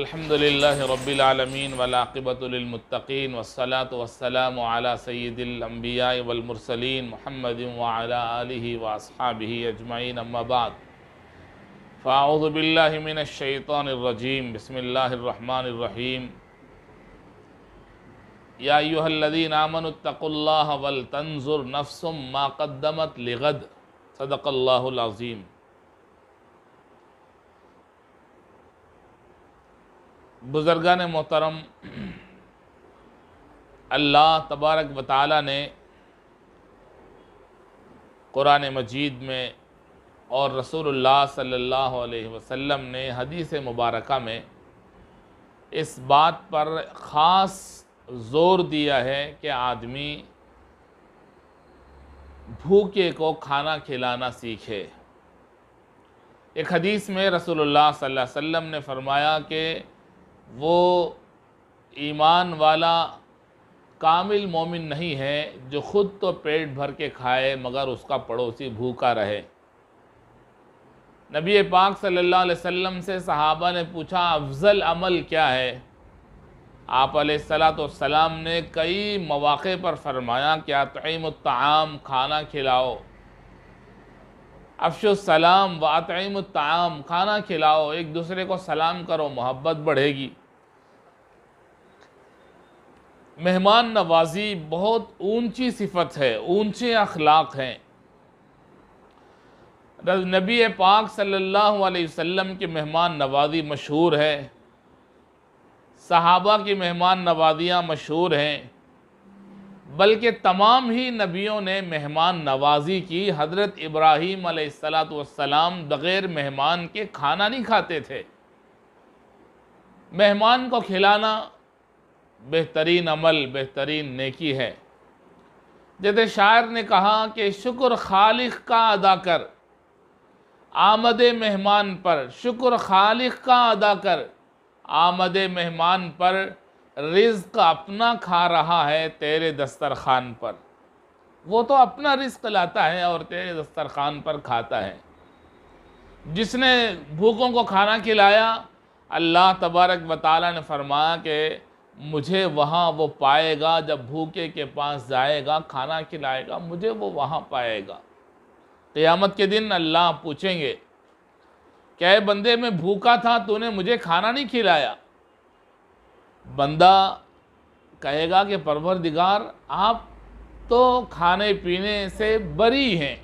अल्हम्दुलिल्लाह रब्बिल आलमीन वलाक़िबतुलमतकीन वसलात वसलाम आला सैदिलम्बिया वलमरसलिन मोहम्मद वाला वासहाबी अजमाइन अम्माबाद फ़ाउज़बिल्लिमिनशैतरजीम बसमीम यादीन आमनतकुल्ला वल तंजुर नफसम माक़दमत लगद सदक़ल्लाज़ीम बुज़र्गान मोहतरम अल्लाह तबारक वाली ने क़ुरान मजीद में और रसूलुल्लाह सल्लल्लाहु अलैहि वसल्लम ने हदीस मुबारक में इस बात पर ख़ास ज़ोर दिया है कि आदमी भूखे को खाना खिलाना सीखे एक हदीस में रसूलुल्लाह सल्लल्लाहु अलैहि वसल्लम ने फरमाया कि वो ईमान वाला कामिल मोमिन नहीं है जो ख़ुद तो पेट भर के खाए मगर उसका पड़ोसी भूखा रहे नबी पाक सल्लल्लाहु अलैहि वसल्लम से सहाबा ने पूछा अफजल अमल क्या है आप सलाम ने कई मौाक़े पर फरमाया कि अतमतम खाना खिलाओ अफशलाम व अतमतम खाना खिलाओ एक दूसरे को सलाम करो मोहब्बत बढ़ेगी मेहमान नवाजी बहुत ऊंची सिफत है ऊंचे अखलाक हैं नबी पाक सल्लल्लाहु अलैहि वसल्लम की मेहमान नवाजी मशहूर है सहाबा की मेहमान नवाजियाँ मशहूर हैं बल्कि तमाम ही नबियों ने मेहमान नवाजी की हज़रत इब्राहीम सलाम बग़ैर मेहमान के खाना नहीं खाते थे मेहमान को खिलाना बेहतरीन अमल बेहतरीन नेकी है जैसे शायर ने कहा कि शुक्र खालिक का अदा कर आमद मेहमान पर शुक्र खालिक का अदा कर आमद मेहमान पर रिज्क अपना खा रहा है तेरे दस्तरखान पर वो तो अपना रिस्क लाता है और तेरे दस्तरखान पर खाता है जिसने भूखों को खाना खिलाया अल्लाह तबारक वाली ने फरमाया कि मुझे वहाँ वो पाएगा जब भूखे के पास जाएगा खाना खिलाएगा मुझे वो वहाँ पाएगा क़यामत के दिन अल्लाह पूछेंगे क्या बंदे में भूखा था तूने मुझे खाना नहीं खिलाया बंदा कहेगा कि परवर दिगार आप तो खाने पीने से बरी हैं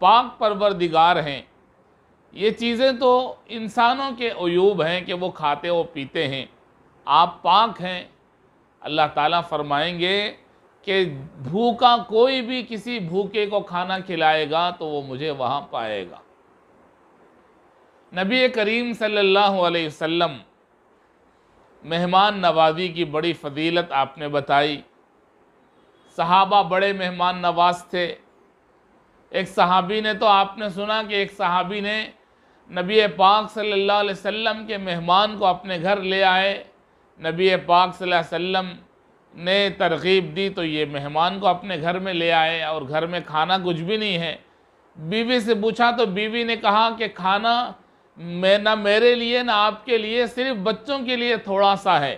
पाक परवर दिगार हैं ये चीज़ें तो इंसानों के अयूब हैं कि वो खाते और पीते हैं आप पाक हैं अल्लाह ताला फरमाएंगे कि भूखा कोई भी किसी भूखे को खाना खिलाएगा तो वो मुझे वहाँ पाएगा नबी करीम सल्लल्लाहु अलैहि वसल्लम मेहमान नवाजी की बड़ी फजीलत आपने बताई सहाबा बड़े मेहमान नवाज थे एक सहाबी ने तो आपने सुना कि एक सहाबी ने नबी पाक सल्लल्लाहु अलैहि वसल्लम के मेहमान को अपने घर ले आए नबी पाक वसल्लम ने तरगीब दी तो ये मेहमान को अपने घर में ले आए और घर में खाना कुछ भी नहीं है बीवी से पूछा तो बीवी ने कहा कि खाना मैं ना मेरे लिए ना आपके लिए सिर्फ बच्चों के लिए थोड़ा सा है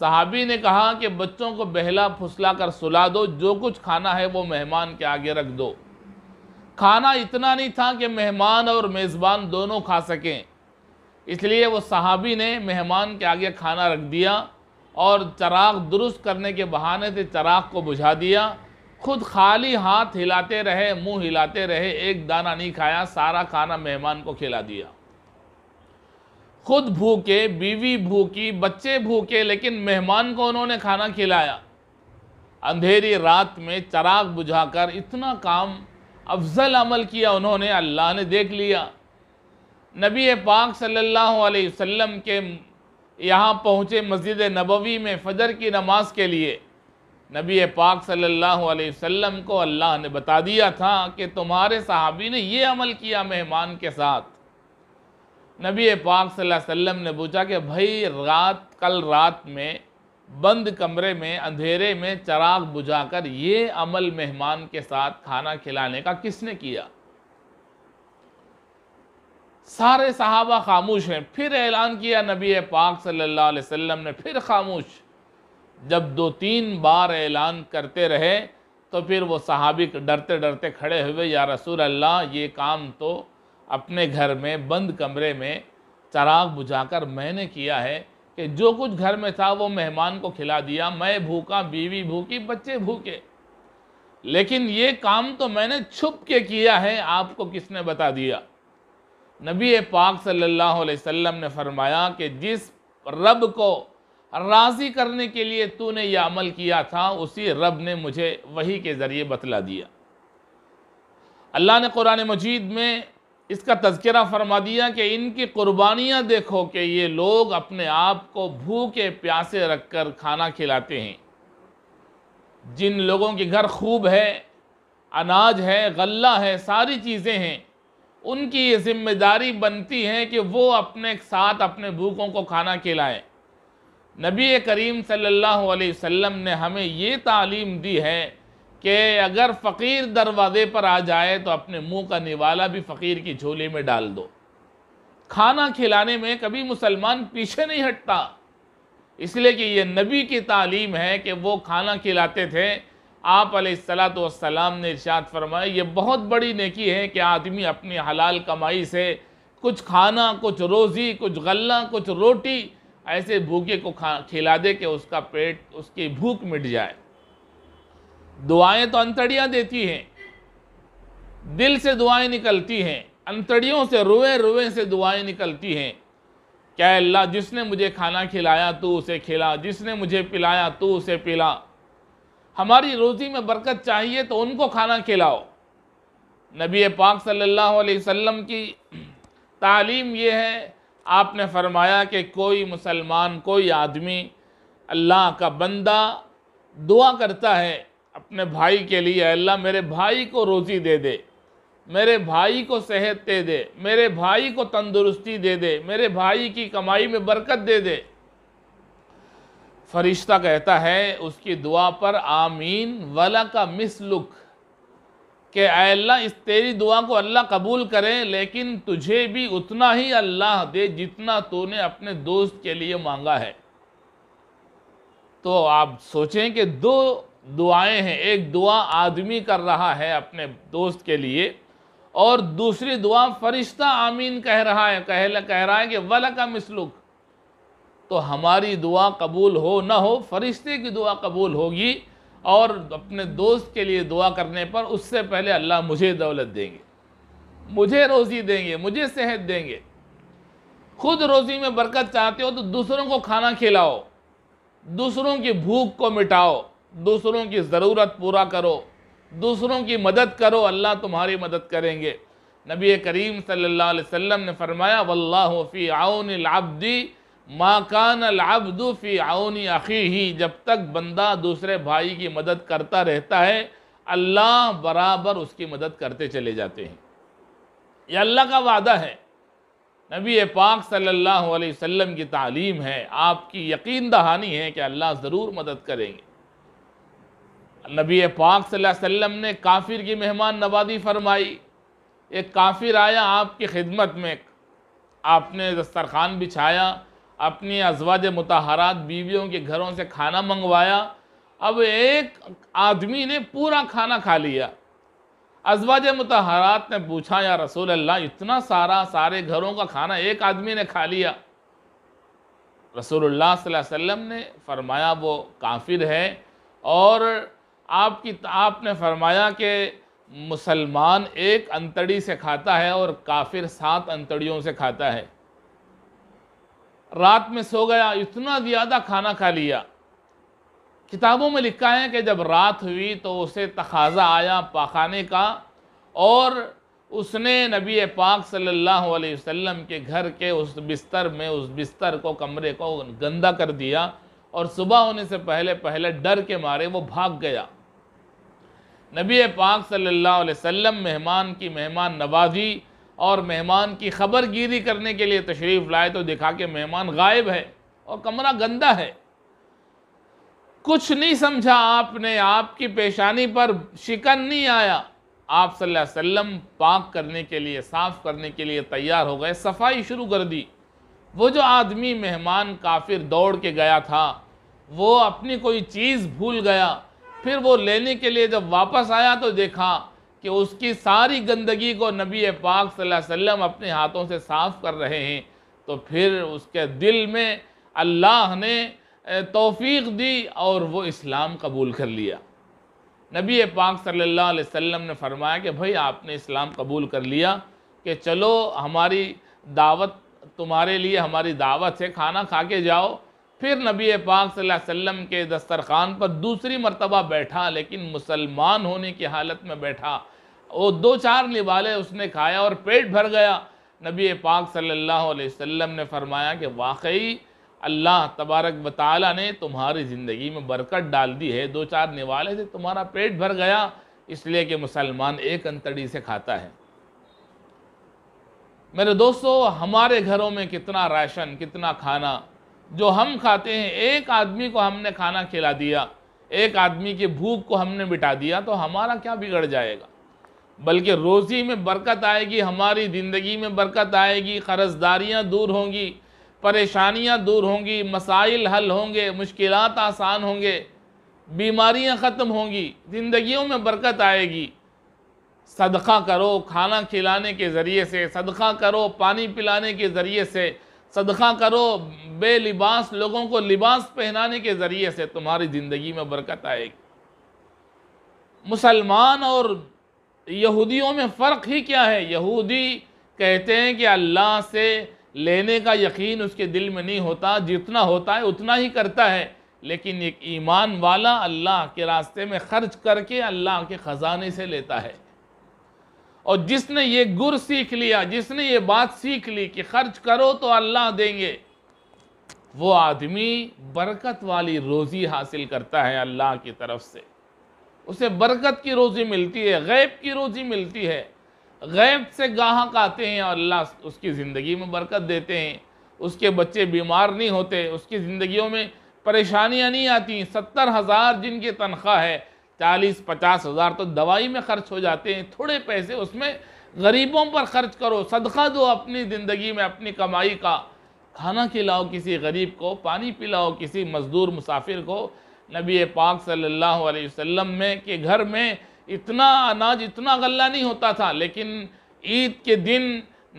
साहबी ने कहा कि बच्चों को बहला फुसला कर सुला दो जो कुछ खाना है वो मेहमान के आगे रख दो खाना इतना नहीं था कि मेहमान और मेज़बान दोनों खा सकें इसलिए वो सहाबी ने मेहमान के आगे खाना रख दिया और चराग दुरुस्त करने के बहाने से चराग को बुझा दिया खुद खाली हाथ हिलाते रहे मुंह हिलाते रहे एक दाना नहीं खाया सारा खाना मेहमान को खिला दिया खुद भूखे बीवी भूखी बच्चे भूखे लेकिन मेहमान को उन्होंने खाना खिलाया अंधेरी रात में चराग बुझाकर इतना काम अफजल अमल किया उन्होंने अल्लाह ने देख लिया नबी पाक सल्लल्लाहु अलैहि वसल्लम के यहाँ पहुँचे मस्जिद नबवी में फ़जर की नमाज के लिए नबी पाक सल्लल्लाहु अलैहि वसल्लम को अल्लाह ने बता दिया था कि तुम्हारे सहाबी ने ये अमल किया मेहमान के साथ नबी पाक सल्लल्लाहु अलैहि वसल्लम ने पूछा कि भाई रात कल रात में बंद कमरे में अंधेरे में चराग बुझाकर ये अमल मेहमान के साथ खाना खिलाने का किसने किया सारे सहाबा खामोश हैं फिर ऐलान किया नबी पाक सल्लल्लाहु अलैहि वसल्लम ने फिर खामोश जब दो तीन बार ऐलान करते रहे तो फिर वो सहाबिक डरते डरते खड़े हुए या रसूल अल्लाह ये काम तो अपने घर में बंद कमरे में चराग बुझाकर मैंने किया है कि जो कुछ घर में था वो मेहमान को खिला दिया मैं भूखा बीवी भूखी बच्चे भूखे लेकिन ये काम तो मैंने छुप के किया है आपको किसने बता दिया नबी पाक सल्लल्लाहु अलैहि वसल्लम ने फरमाया कि जिस रब को राज़ी करने के लिए तूने यह अमल किया था उसी रब ने मुझे वही के ज़रिए बतला दिया अल्लाह ने कुरान मजीद में इसका तस्करा फरमा दिया कि इनकी कुर्बानियाँ देखो कि ये लोग अपने आप को भूखे प्यासे रख कर खाना खिलाते हैं जिन लोगों के घर खूब है अनाज है गल्ला है सारी चीज़ें हैं उनकी ये जिम्मेदारी बनती है कि वो अपने साथ अपने भूखों को खाना खिलाएं नबी करीम सल्लल्लाहु अलैहि वसल्लम ने हमें ये तालीम दी है कि अगर फ़कीर दरवाज़े पर आ जाए तो अपने मुंह का निवाला भी फ़कीर की झोली में डाल दो खाना खिलाने में कभी मुसलमान पीछे नहीं हटता इसलिए कि ये नबी की तालीम है कि वो खाना खिलाते थे आप सलाम ने इर्शाद फरमाया ये बहुत बड़ी नेकी है कि आदमी अपनी हलाल कमाई से कुछ खाना कुछ रोज़ी कुछ गल्ला कुछ रोटी ऐसे भूखे को खा खिला दे के उसका पेट उसकी भूख मिट जाए दुआएं तो अंतड़ियां देती हैं दिल से दुआएं निकलती हैं अंतड़ियों से रुए रुए से दुआएं निकलती हैं क्या अल्लाह जिसने मुझे खाना खिलाया तू उसे खिला जिसने मुझे पिलाया तू उसे पिला हमारी रोज़ी में बरकत चाहिए तो उनको खाना खिलाओ नबी पाक सल्लल्लाहु अलैहि वसल्लम की तालीम ये है आपने फरमाया कि कोई मुसलमान कोई आदमी अल्लाह का बंदा दुआ करता है अपने भाई के लिए अल्लाह मेरे भाई को रोज़ी दे दे मेरे भाई को सेहत दे दे मेरे भाई को तंदुरुस्ती दे दे मेरे भाई की कमाई में बरकत दे दे फरिश्ता कहता है उसकी दुआ पर आमीन वला का लुक के अल्लाह इस तेरी दुआ को अल्लाह कबूल करे लेकिन तुझे भी उतना ही अल्लाह दे जितना तूने अपने दोस्त के लिए मांगा है तो आप सोचें कि दो दुआएं हैं एक दुआ आदमी कर रहा है अपने दोस्त के लिए और दूसरी दुआ फरिश्ता आमीन कह रहा है कह कह रहा है कि वला का मिसलुक तो हमारी दुआ कबूल हो ना हो फरिश्ते की दुआ कबूल होगी और अपने दोस्त के लिए दुआ करने पर उससे पहले अल्लाह मुझे दौलत देंगे मुझे रोज़ी देंगे मुझे सेहत देंगे खुद रोज़ी में बरकत चाहते हो तो दूसरों को खाना खिलाओ दूसरों की भूख को मिटाओ दूसरों की ज़रूरत पूरा करो दूसरों की मदद करो अल्लाह तुम्हारी मदद करेंगे नबी करीम सल्लल्लाहु अलैहि वसल्लम ने फरमाया वल्लाह फ़ी आउन आबदी माकान लाबदू फ़ी आउनी अखी ही जब तक बंदा दूसरे भाई की मदद करता रहता है अल्लाह बराबर उसकी मदद करते चले जाते हैं ये अल्लाह का वादा है नबी पाक सल्लल्लाहु अलैहि वसल्लम की तालीम है आपकी यकीन दहानी है कि अल्लाह ज़रूर मदद करेंगे नबी पाक सल्लल्लाहु अलैहि वसल्लम ने काफिर की मेहमान नवाजी फरमाई एक काफिर आया आपकी खिदमत में आपने दस्तरखान बिछाया अपनी अजवाज मतहरात बीवियों के घरों से खाना मंगवाया अब एक आदमी ने पूरा खाना खा लिया अजवाज मतहरात ने पूछा या रसूल अल्लाह इतना सारा सारे घरों का खाना एक आदमी ने खा लिया रसूलुल्लाह सल्लल्लाहु अलैहि वसल्लम ने फरमाया वो काफिर है और आपकी आपने फरमाया कि मुसलमान एक अंतड़ी से खाता है और काफिर सात अंतड़ियों से खाता है रात में सो गया इतना ज़्यादा खाना खा लिया किताबों में लिखा है कि जब रात हुई तो उसे तकाजा आया पाखाने का और उसने नबी पाक सल्लल्लाहु अलैहि वसल्लम के घर के उस बिस्तर में उस बिस्तर को कमरे को गंदा कर दिया और सुबह होने से पहले पहले डर के मारे वो भाग गया नबी पाक सल्लल्लाहु अलैहि वसल्लम मेहमान की मेहमान नवाजी और मेहमान की खबर गिरी करने के लिए तशरीफ़ लाए तो दिखा कि मेहमान गायब है और कमरा गंदा है कुछ नहीं समझा आपने आपकी पेशानी पर शिकन नहीं आया आप सल्लल्लाहु अलैहि वसल्लम पाक करने के लिए साफ़ करने के लिए तैयार हो गए सफाई शुरू कर दी वो जो आदमी मेहमान काफिर दौड़ के गया था वो अपनी कोई चीज़ भूल गया फिर वो लेने के लिए जब वापस आया तो देखा कि उसकी सारी गंदगी को नबी पाक वसल्लम अपने हाथों से साफ़ कर रहे हैं तो फिर उसके दिल में अल्लाह ने तोफ़ी दी और वो इस्लाम कबूल कर लिया नबी पाक सल्लल्लाहु अलैहि वसल्लम ने फरमाया कि भाई आपने इस्लाम कबूल कर लिया कि चलो हमारी दावत तुम्हारे लिए हमारी दावत है खाना खा के जाओ फिर नबी पाक सल्लल्लाहु अलैहि वसल्लम के दस्तरखान पर दूसरी मर्तबा बैठा लेकिन मुसलमान होने की हालत में बैठा वो दो चार लिबाले उसने खाया और पेट भर गया नबी पाक सल्लल्लाहु अलैहि वसल्लम ने फरमाया कि वाकई अल्लाह तबारक बताला ने तुम्हारी ज़िंदगी में बरकत डाल दी है दो चार निवाले से तुम्हारा पेट भर गया इसलिए कि मुसलमान एक अंतड़ी से खाता है मेरे दोस्तों हमारे घरों में कितना राशन कितना खाना जो हम खाते हैं एक आदमी को हमने खाना खिला दिया एक आदमी की भूख को हमने मिटा दिया तो हमारा क्या बिगड़ जाएगा बल्कि रोज़ी में बरकत आएगी हमारी ज़िंदगी में बरकत आएगी कर्जदारियाँ दूर होंगी परेशानियाँ दूर होंगी मसाइल हल होंगे मुश्किल आसान होंगे बीमारियाँ ख़त्म होंगी ज़िंदगियों में बरकत आएगी सदका करो खाना खिलाने के ज़रिए से सदका करो पानी पिलाने के ज़रिए से सदका करो बेलिबास लोगों को लिबास पहनाने के ज़रिए से तुम्हारी ज़िंदगी में बरकत आएगी मुसलमान और यहूदियों में फ़र्क ही क्या है यहूदी कहते हैं कि अल्लाह से लेने का यकीन उसके दिल में नहीं होता जितना होता है उतना ही करता है लेकिन एक ईमान वाला अल्लाह के रास्ते में ख़र्च करके अल्लाह के ख़जाने से लेता है और जिसने ये गुर सीख लिया जिसने ये बात सीख ली कि ख़र्च करो तो अल्लाह देंगे वो आदमी बरकत वाली रोज़ी हासिल करता है अल्लाह की तरफ से उसे बरकत की रोज़ी मिलती है गैब की रोज़ी मिलती है गैब से गाहक आते हैं और अल्लाह उसकी ज़िंदगी में बरकत देते हैं उसके बच्चे बीमार नहीं होते उसकी ज़िंदगी में परेशानियाँ नहीं आती सत्तर हज़ार जिनकी तनख्वाह है चालीस पचास हज़ार तो दवाई में खर्च हो जाते हैं थोड़े पैसे उसमें गरीबों पर खर्च करो सदका दो अपनी ज़िंदगी में अपनी कमाई का खाना खिलाओ किसी गरीब को पानी पिलाओ किसी मज़दूर मुसाफिर को नबी पाक सल्लल्लाहु अलैहि वसल्लम में के घर में इतना अनाज इतना गल्ला नहीं होता था लेकिन ईद के दिन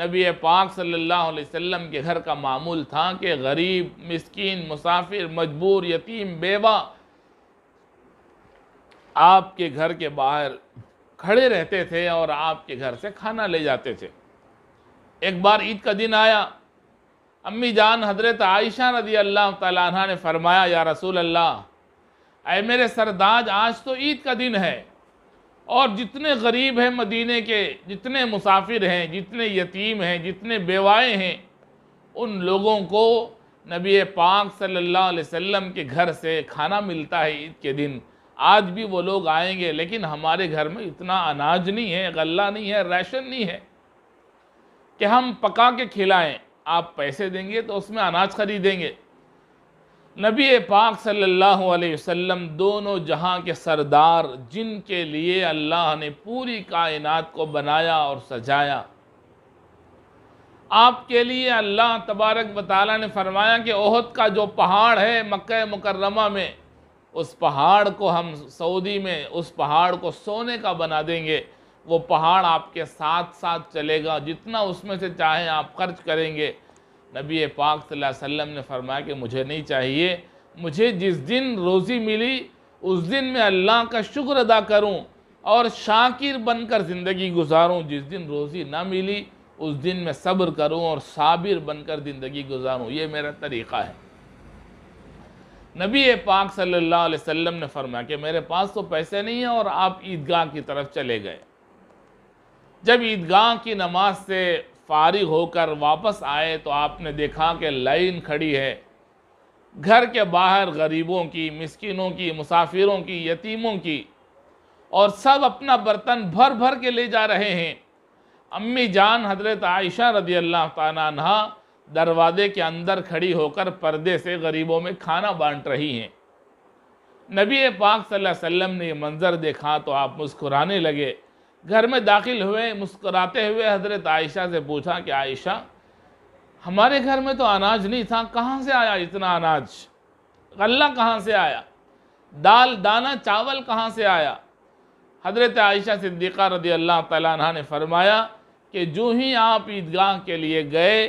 नबी पाक सल्लल्लाहु अलैहि वसल्लम के घर का मामूल था कि गरीब मिस्किन मुसाफिर मजबूर यतीम बेवा आपके घर के बाहर खड़े रहते थे और आपके घर से खाना ले जाते थे एक बार ईद का दिन आया अम्मी जान हजरत आयशा रदी अल्लाह तला ने फरमाया या रसूल अल्लाह अय मेरे सरदाज आज तो ईद का दिन है और जितने गरीब हैं मदीने के जितने मुसाफिर हैं जितने यतीम हैं जितने बेवाए हैं उन लोगों को नबी पाक सल्लल्लाहु अलैहि वसल्लम के घर से खाना मिलता है ईद के दिन आज भी वो लोग आएंगे लेकिन हमारे घर में इतना अनाज नहीं है गल्ला नहीं है राशन नहीं है कि हम पका के खिलाएं आप पैसे देंगे तो उसमें अनाज खरीदेंगे नबी पाक सल्लल्लाहु अलैहि वसल्लम दोनों जहां के सरदार जिनके लिए अल्लाह ने पूरी कायनात को बनाया और सजाया आपके लिए अल्लाह तबारक बताला ने फरमाया कि ओहद का जो पहाड़ है मक्का मुकर्रमा में उस पहाड़ को हम सऊदी में उस पहाड़ को सोने का बना देंगे वो पहाड़ आपके साथ साथ चलेगा जितना उसमें से चाहे आप खर्च करेंगे नबी पाक वसल्लम ने फरमाया कि मुझे नहीं चाहिए मुझे जिस दिन रोज़ी मिली उस दिन मैं अल्लाह का शुक्र अदा करूं और शाकिर बनकर ज़िंदगी गुजारूं जिस दिन रोज़ी ना मिली उस दिन मैं सब्र करूं और साबिर बनकर ज़िंदगी गुजारूं ये मेरा तरीक़ा है नबी पाक सल्लल्लाहु अलैहि वसल्लम ने फरमाया कि मेरे पास तो पैसे नहीं हैं और आप ईदगाह की तरफ चले गए जब ईदगाह की नमाज से फारिग होकर वापस आए तो आपने देखा कि लाइन खड़ी है घर के बाहर गरीबों की मिसकिनों की मुसाफिरों की यतीमों की और सब अपना बर्तन भर भर के ले जा रहे हैं अम्मी जान हजरत आयशा रदी अल्लाह तहा दरवाजे के अंदर खड़ी होकर पर्दे से गरीबों में खाना बांट रही हैं नबी पाक सल्लल्लाहु अलैहि वसल्लम ने ये मंज़र देखा तो आप मुस्कुराने लगे घर में दाखिल हुए मुस्कुराते हुए हज़रत आयशा से पूछा कि आयशा हमारे घर में तो अनाज नहीं था कहाँ से आया इतना अनाज गल्ला कहाँ से आया दाल दाना चावल कहाँ से आया हजरत आयशा सिद्दीक़ा रदी अल्लाह तह ने फरमाया कि जो ही आप ईदगाह के लिए गए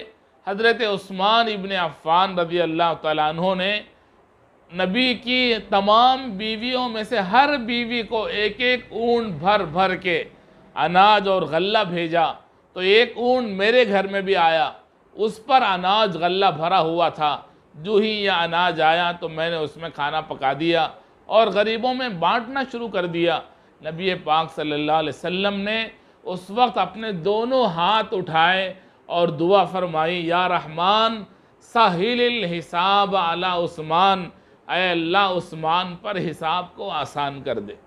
हजरत उस्मान इबन अफ़ान रदी अल्लाह तु ने नबी की तमाम बीवियों में से हर बीवी को एक एक ऊन भर भर के अनाज और गल्ला भेजा तो एक ऊँट मेरे घर में भी आया उस पर अनाज गल्ला भरा हुआ था जो ही यह अनाज आया तो मैंने उसमें खाना पका दिया और गरीबों में बांटना शुरू कर दिया नबी पाक सल्लल्लाहु अलैहि वसल्लम ने उस वक्त अपने दोनों हाथ उठाए और दुआ फरमाई या रहमान साहिल हिसाब आला उस्मान अल्लाह उस्मान पर हिसाब को आसान कर दे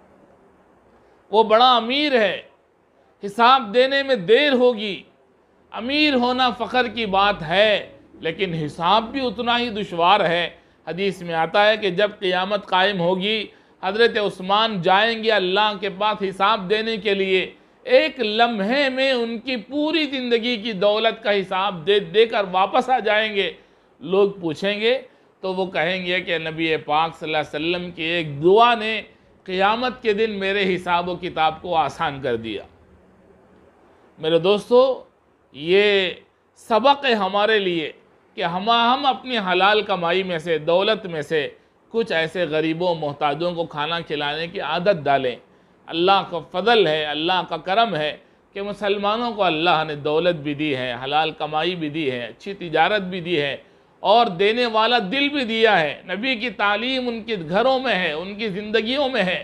वो बड़ा अमीर है हिसाब देने में देर होगी अमीर होना फ़ख्र की बात है लेकिन हिसाब भी उतना ही दुशवार है हदीस में आता है कि जब क़ियामत कायम होगी हज़रत उस्मान जाएंगे अल्लाह के पास हिसाब देने के लिए एक लम्हे में उनकी पूरी ज़िंदगी की दौलत का हिसाब दे दे कर वापस आ जाएंगे लोग पूछेंगे तो वो कहेंगे कि नबी पाक सल्लल्लाहु अलैहि वसल्लम की एक दुआ ने क़ियामत के दिन मेरे हिसाब व किताब को आसान कर दिया मेरे दोस्तों ये सबक है हमारे लिए कि हम हम अपनी हलाल कमाई में से दौलत में से कुछ ऐसे गरीबों मोहताजों को खाना खिलाने की आदत डालें अल्लाह का फजल है अल्लाह का करम है कि मुसलमानों को अल्लाह ने दौलत भी दी है हलाल कमाई भी दी है अच्छी तिजारत भी दी है और देने वाला दिल भी दिया है नबी की तालीम उनके घरों में है उनकी ज़िंदगियों में है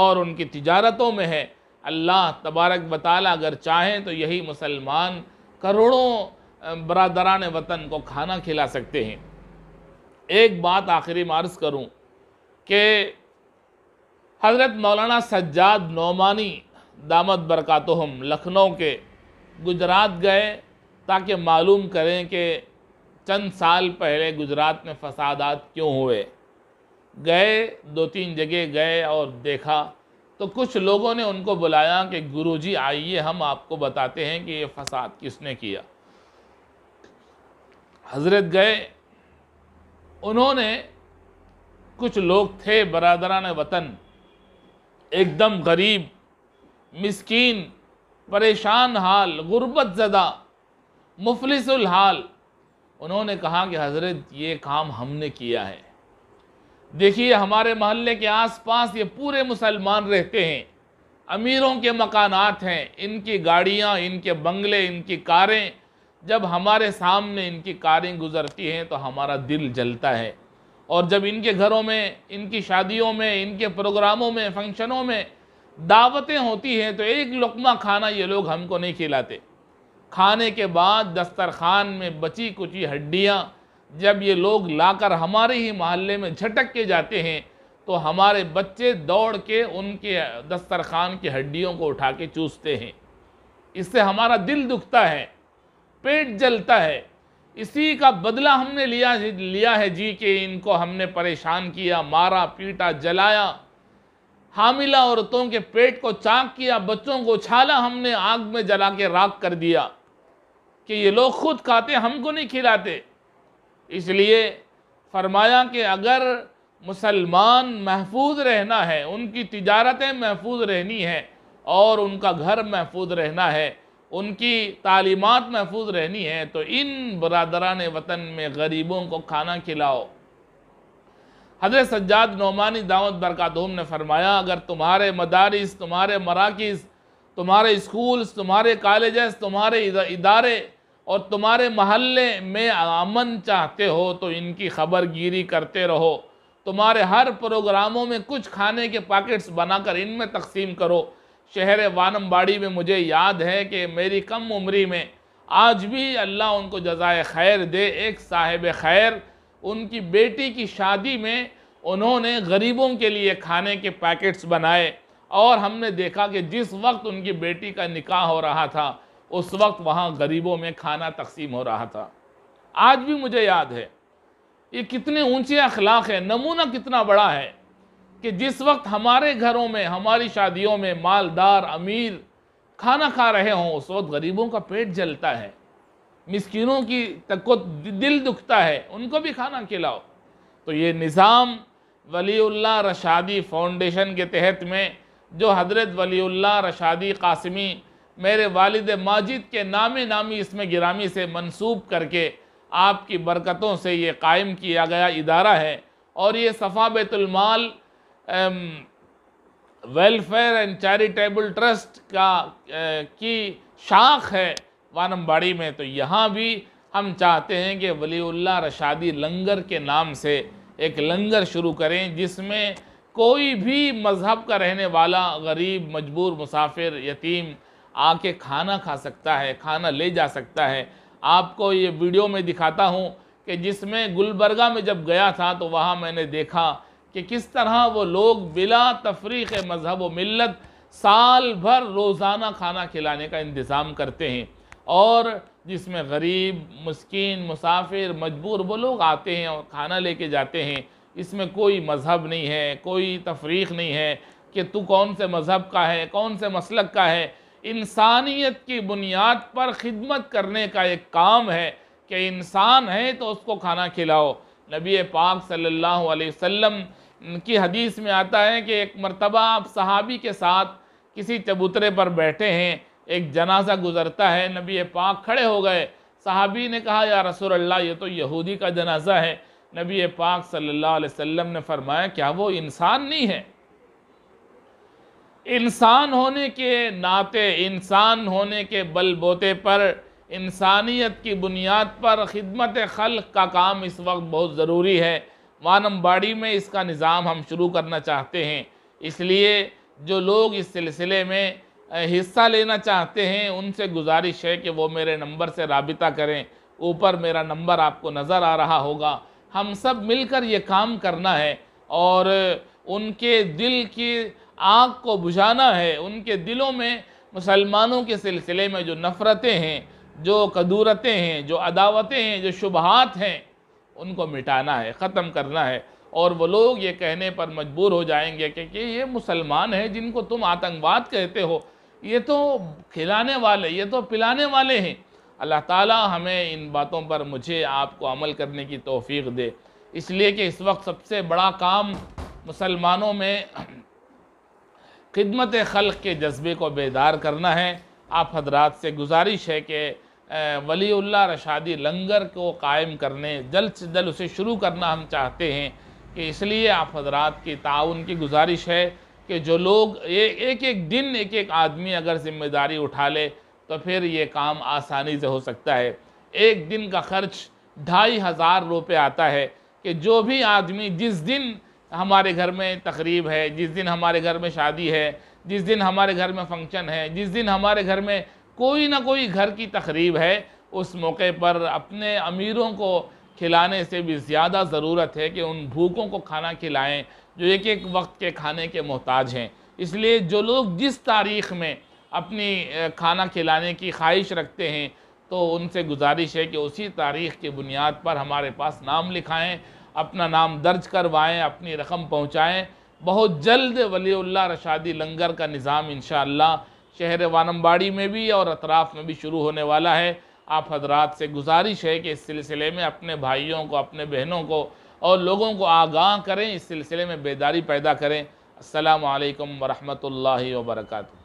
और उनकी तिजारतों में है अल्लाह तबारक बताला अगर चाहें तो यही मुसलमान करोड़ों बरदरान वतन को खाना खिला सकते हैं एक बात आखिरी मार्ज करूँ कि हज़रत मौलाना सज्जाद नौमानी दामद हम लखनऊ के गुजरात गए ताकि मालूम करें कि चंद साल पहले गुजरात में फसादात क्यों हुए गए दो तीन जगह गए और देखा तो कुछ लोगों ने उनको बुलाया कि गुरुजी आइए हम आपको बताते हैं कि ये फसाद किसने किया हजरत गए उन्होंने कुछ लोग थे बरदरान वतन एकदम गरीब मिसकीन परेशान हाल गुर्बत ज़दा मुफलिसुल हाल उन्होंने कहा कि हजरत ये काम हमने किया है देखिए हमारे मोहल्ले के आसपास ये पूरे मुसलमान रहते हैं अमीरों के मकानात हैं इनकी गाड़ियाँ इनके बंगले इनकी कारें जब हमारे सामने इनकी कारें गुज़रती हैं तो हमारा दिल जलता है और जब इनके घरों में इनकी शादियों में इनके प्रोग्रामों में फंक्शनों में दावतें होती हैं तो एक लुकमा खाना ये लोग हमको नहीं खिलाते खाने के बाद दस्तरखान में बची कुची हड्डियाँ जब ये लोग लाकर हमारे ही मोहल्ले में झटक के जाते हैं तो हमारे बच्चे दौड़ के उनके दस्तरखान की हड्डियों को उठा के चूसते हैं इससे हमारा दिल दुखता है पेट जलता है इसी का बदला हमने लिया लिया है जी के इनको हमने परेशान किया मारा पीटा जलाया हामिला औरतों के पेट को चाक किया बच्चों को छाला हमने आग में जला के राख कर दिया कि ये लोग खुद खाते हमको नहीं खिलाते इसलिए फरमाया कि अगर मुसलमान महफूज रहना है उनकी तजारतें महफूज रहनी हैं और उनका घर महफूज रहना है उनकी तालीमत महफूज रहनी है तो इन बरदरान वतन में गरीबों को खाना खिलाओ हजरत सज्जाद नौमानी दावत बरकातूम ने फरमाया अगर तुम्हारे मदारस तुम्हारे मराकज़ तुम्हारे स्कूल्स तुम्हारे कॉलेज तुम्हारे इदारे और तुम्हारे महल्ले में अमन चाहते हो तो इनकी खबर गिरी करते रहो तुम्हारे हर प्रोग्रामों में कुछ खाने के पैकेट्स बनाकर इनमें तकसीम करो शहर वानमबाड़ी में मुझे याद है कि मेरी कम उम्री में आज भी अल्लाह उनको जजाय खैर दे एक साहेब खैर उनकी बेटी की शादी में उन्होंने गरीबों के लिए खाने के पैकेट्स बनाए और हमने देखा कि जिस वक्त उनकी बेटी का निकाह हो रहा था उस वक्त वहाँ गरीबों में खाना तकसीम हो रहा था आज भी मुझे याद है ये कितने ऊंचे अखलाक है नमूना कितना बड़ा है कि जिस वक्त हमारे घरों में हमारी शादियों में मालदार अमीर खाना खा रहे हों उस वक्त गरीबों का पेट जलता है मिसकिनों की तक को दिल दुखता है उनको भी खाना खिलाओ तो ये निज़ाम वलीउल्ला रशादी फाउंडेशन के तहत में जो हजरत वलीउल्ला रशादी कासमी मेरे वालिद माजिद के नामी नामी इसमें गिरामी से मंसूब करके आपकी बरकतों से ये कायम किया गया इदारा है और ये Safa Baitulmal welfare and charitable trust का ए, की शाख है वानमबाड़ी में तो यहाँ भी हम चाहते हैं कि वलीउल्ला रशादी लंगर के नाम से एक लंगर शुरू करें जिसमें कोई भी मज़हब का रहने वाला गरीब मजबूर मुसाफिर यतीम आके खाना खा सकता है खाना ले जा सकता है आपको ये वीडियो में दिखाता हूँ कि जिसमें गुलबर्गा में जब गया था तो वहाँ मैंने देखा कि किस तरह वो लोग बिला तफरीक मजहब व मिलत साल भर रोज़ाना खाना खिलाने का इंतज़ाम करते हैं और जिसमें गरीब मस्किन मुसाफिर मजबूर वो लोग आते हैं और खाना लेके जाते हैं इसमें कोई मज़हब नहीं है कोई तफरीक नहीं है कि तू कौन से मज़हब का है कौन से मसलक का है इंसानियत की बुनियाद पर खिदमत करने का एक काम है कि इंसान है तो उसको खाना खिलाओ नबी पाक सल्लल्लाहु अलैहि वसल्लम की हदीस में आता है कि एक मर्तबा आप सहाबी के साथ किसी चबूतरे पर बैठे हैं एक जनाजा गुज़रता है नबी पाक खड़े हो गए सहाबी ने कहा या रसूल अल्लाह ये तो यहूदी का जनाजा है नबी पाक सल्लल्लाहु अलैहि वसल्लम ने फरमाया क्या वो इंसान नहीं है इंसान होने के नाते इंसान होने के बलबोते पर इंसानियत की बुनियाद पर खिदमत खल का काम इस वक्त बहुत ज़रूरी है बाड़ी में इसका निज़ाम हम शुरू करना चाहते हैं इसलिए जो लोग इस सिलसिले में हिस्सा लेना चाहते हैं उनसे गुजारिश है कि वो मेरे नंबर से रबता करें ऊपर मेरा नंबर आपको नज़र आ रहा होगा हम सब मिलकर ये काम करना है और उनके दिल की आग को बुझाना है उनके दिलों में मुसलमानों के सिलसिले में जो नफ़रतें हैं जो कदूरतें हैं जो अदावतें हैं जो शुबहत हैं उनको मिटाना है ख़त्म करना है और वो लोग ये कहने पर मजबूर हो जाएंगे कि, कि ये मुसलमान हैं जिनको तुम आतंकवाद कहते हो ये तो खिलाने वाले ये तो पिलाने वाले हैं अल्लाह ताला हमें इन बातों पर मुझे आपको अमल करने की तोफ़ी दे इसलिए कि इस वक्त सबसे बड़ा काम मुसलमानों में खिदमत खल के जज्बे को बेदार करना है आप हजरात से गुजारिश है कि वली रशादी लंगर को कायम करने जल्द से जल्द उसे शुरू करना हम चाहते हैं कि इसलिए आप हजरात की ताउन की गुजारिश है कि जो लोग ये एक एक दिन एक एक आदमी अगर ज़िम्मेदारी उठा ले तो फिर ये काम आसानी से हो सकता है एक दिन का खर्च ढाई हज़ार रुपये आता है कि जो भी आदमी जिस दिन हमारे घर में तकरीब है जिस दिन हमारे घर में शादी है जिस दिन हमारे घर में फंक्शन है जिस दिन हमारे घर में कोई ना कोई घर की तकरीब है उस मौके पर अपने अमीरों को खिलाने से भी ज़्यादा ज़रूरत है कि उन भूखों को खाना खिलाएं जो एक एक वक्त के खाने के मोहताज हैं इसलिए जो लोग जिस तारीख़ में अपनी खाना खिलाने की ख्वाहिश रखते हैं तो उनसे गुजारिश है कि उसी तारीख़ की बुनियाद पर हमारे पास नाम लिखाएँ अपना नाम दर्ज करवाएँ अपनी रकम पहुँचाएँ बहुत जल्द वलील्ला रशादी लंगर का निज़ाम इन शहर वानमबाड़ी में भी और अतराफ़ में भी शुरू होने वाला है आप हजरात से गुजारिश है कि इस सिलसिले में अपने भाइयों को अपने बहनों को और लोगों को आगाह करें इस सिलसिले में बेदारी पैदा करें अल्लाम वरहमल वर्का